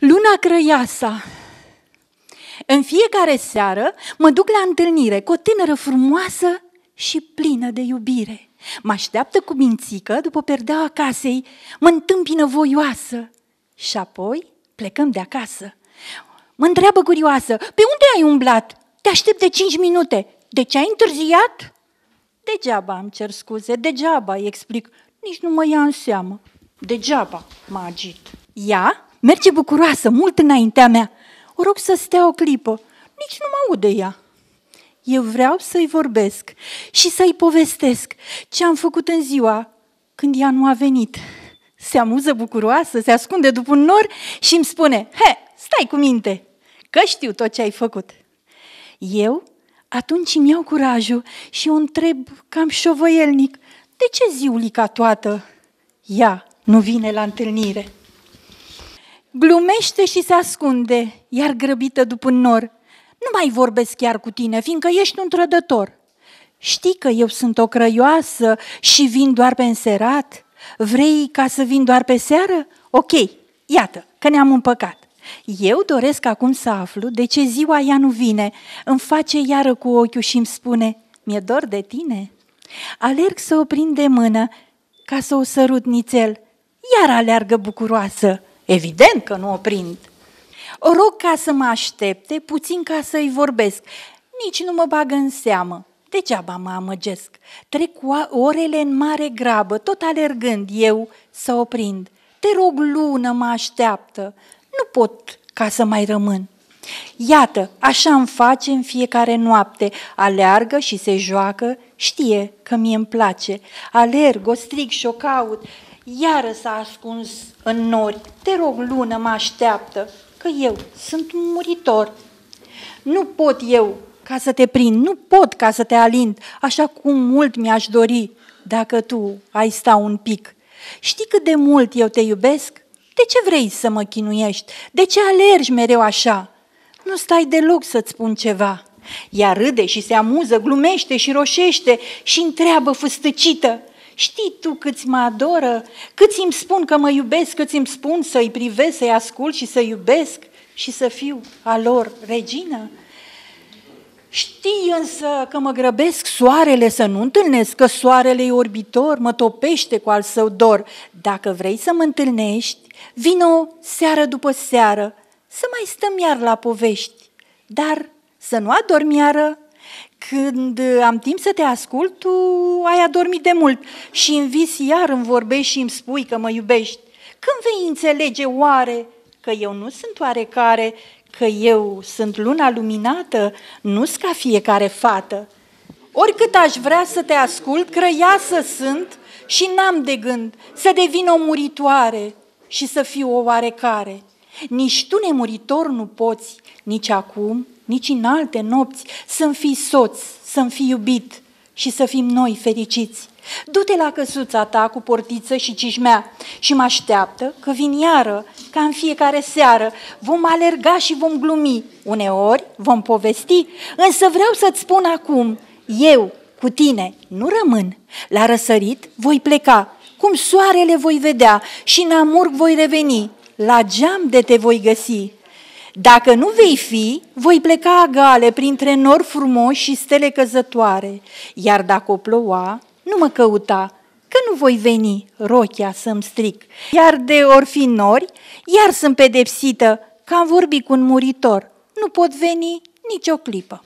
Luna Crăiasa. În fiecare seară mă duc la întâlnire cu o tânără frumoasă și plină de iubire. Mă așteaptă cu mințică după perdeaua casei, mă întâmpină voioasă și apoi plecăm de acasă. Mă întreabă curioasă, pe unde ai umblat? Te aștept de cinci minute. De ce ai întârziat? Degeaba îmi cer scuze, degeaba îi explic. Nici nu mă ia în seamă. Degeaba mă agit. Ea merge bucuroasă, mult înaintea mea. O rog să stea o clipă, nici nu mă aude ea. Eu vreau să-i vorbesc și să-i povestesc ce am făcut în ziua când ea nu a venit. Se amuză bucuroasă, se ascunde după un nor și îmi spune, he, stai cu minte, că știu tot ce ai făcut. Eu atunci îmi iau curajul și o întreb cam șovăielnic, de ce ziulica toată ea nu vine la întâlnire? glumește și se ascunde, iar grăbită după nor. Nu mai vorbesc chiar cu tine, fiindcă ești un trădător. Știi că eu sunt o crăioasă și vin doar pe înserat? Vrei ca să vin doar pe seară? Ok, iată, că ne-am împăcat. Eu doresc acum să aflu de ce ziua ea nu vine. Îmi face iară cu ochiul și îmi spune, mi-e dor de tine. Alerg să o prind de mână, ca să o sărut nițel. Iar aleargă bucuroasă. Evident că nu o prind. O rog ca să mă aștepte, puțin ca să-i vorbesc. Nici nu mă bagă în seamă. Degeaba mă amăgesc. Trec orele în mare grabă, tot alergând eu să o prind. Te rog, lună, mă așteaptă. Nu pot ca să mai rămân. Iată, așa îmi face în fiecare noapte. Aleargă și se joacă, știe că mie îmi place. Alerg, o strig și o caut, iară s-a ascuns în nori. Te rog, lună, mă așteaptă, că eu sunt un muritor. Nu pot eu ca să te prind, nu pot ca să te alint, așa cum mult mi-aș dori, dacă tu ai sta un pic. Știi cât de mult eu te iubesc? De ce vrei să mă chinuiești? De ce alergi mereu așa? Nu stai deloc să-ți spun ceva. Ea râde și se amuză, glumește și roșește și întreabă fâstăcită. Știi tu câți mă adoră, câți îmi spun că mă iubesc, câți îmi spun să-i privesc, să-i ascult și să iubesc și să fiu a lor regină? Știi însă că mă grăbesc soarele să nu întâlnesc, că soarele e orbitor, mă topește cu al său dor. Dacă vrei să mă întâlnești, vino seară după seară, să mai stăm iar la povești, dar să nu adormi iară când uh, am timp să te ascult, tu ai adormit de mult și în vis iar îmi vorbești și îmi spui că mă iubești. Când vei înțelege oare că eu nu sunt oarecare, că eu sunt luna luminată, nu sunt ca fiecare fată. Oricât aș vrea să te ascult, crăiasă sunt și n-am de gând să devin o muritoare și să fiu o oarecare. Nici tu, nemuritor, nu poți, nici acum, nici în alte nopți, să-mi fii soț, să-mi fii iubit și să fim noi fericiți. Du-te la căsuța ta cu portiță și cișmea și mă așteaptă că vin iară, ca în fiecare seară. Vom alerga și vom glumi, uneori vom povesti, însă vreau să-ți spun acum, eu cu tine nu rămân. La răsărit voi pleca, cum soarele voi vedea și în amurg voi reveni, la geam de te voi găsi. Dacă nu vei fi, voi pleca agale printre nori frumoși și stele căzătoare, iar dacă o ploua, nu mă căuta, că nu voi veni rochia să-mi stric. Iar de or fi nori, iar sunt pedepsită, că am vorbit cu un muritor. Nu pot veni nicio clipă.